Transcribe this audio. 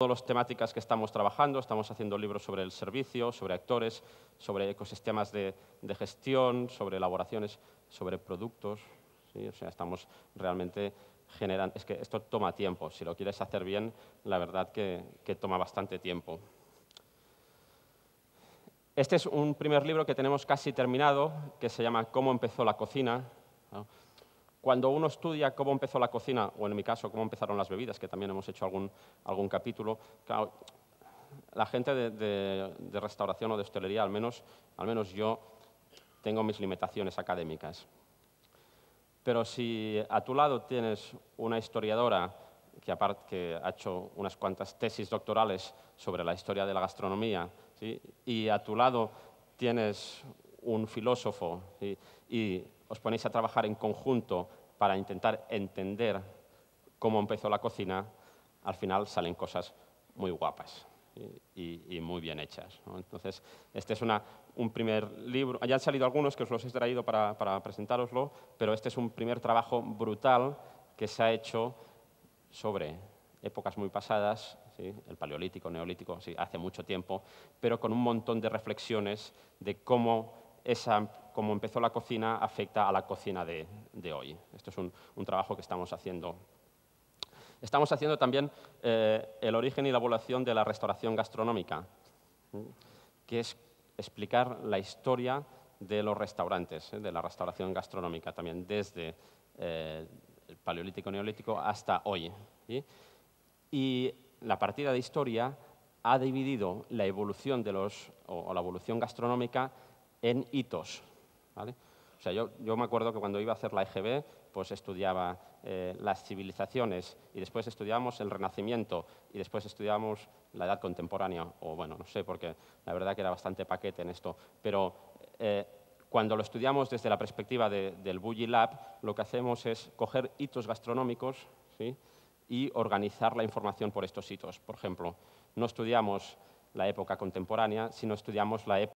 todas las temáticas que estamos trabajando. Estamos haciendo libros sobre el servicio, sobre actores, sobre ecosistemas de, gestión, sobre elaboraciones, sobre productos. O sea, estamos realmente generando... Es que esto toma tiempo. Si lo quieres hacer bien, la verdad que, toma bastante tiempo. Este es un primer libro que tenemos casi terminado, que se llama Cómo empezó la cocina. Cuando uno estudia cómo empezó la cocina, o en mi caso, cómo empezaron las bebidas, que también hemos hecho algún, algún capítulo, la gente de, restauración o de hostelería, al menos, al menos yo, tengo mis limitaciones académicas. Pero si a tu lado tienes una historiadora que, aparte, que ha hecho unas cuantas tesis doctorales sobre la historia de la gastronomía, y a tu lado tienes un filósofo y os ponéis a trabajar en conjunto para intentar entender cómo empezó la cocina, al final salen cosas muy guapas y, muy bien hechas. Entonces, este es una, un primer libro. Ya han salido algunos que os los he traído para, para presentároslo, pero este es un primer trabajo brutal que se ha hecho sobre épocas muy pasadas, el paleolítico, neolítico, hace mucho tiempo, pero con un montón de reflexiones de cómo esa como empezó la cocina afecta a la cocina de, hoy. Esto es un, trabajo que estamos haciendo. Estamos haciendo también eh, el origen y la evolución de la restauración gastronómica, que es explicar la historia de los restaurantes, eh, de la restauración gastronómica también, desde eh, el paleolítico, neolítico hasta hoy. Y la partida de historia ha dividido la evolución de los, o la evolución gastronómica en hitos, o sea, yo, me acuerdo que cuando iba a hacer la EGB, pues estudiaba eh, las civilizaciones y después estudiamos el Renacimiento y después estudiamos la Edad Contemporánea, o bueno, no sé, porque la verdad que era bastante paquete en esto, pero eh, cuando lo estudiamos desde la perspectiva del Bully Lab, lo que hacemos es coger hitos gastronómicos y organizar la información por estos hitos. Por ejemplo, no estudiamos la época contemporánea, sino estudiamos la época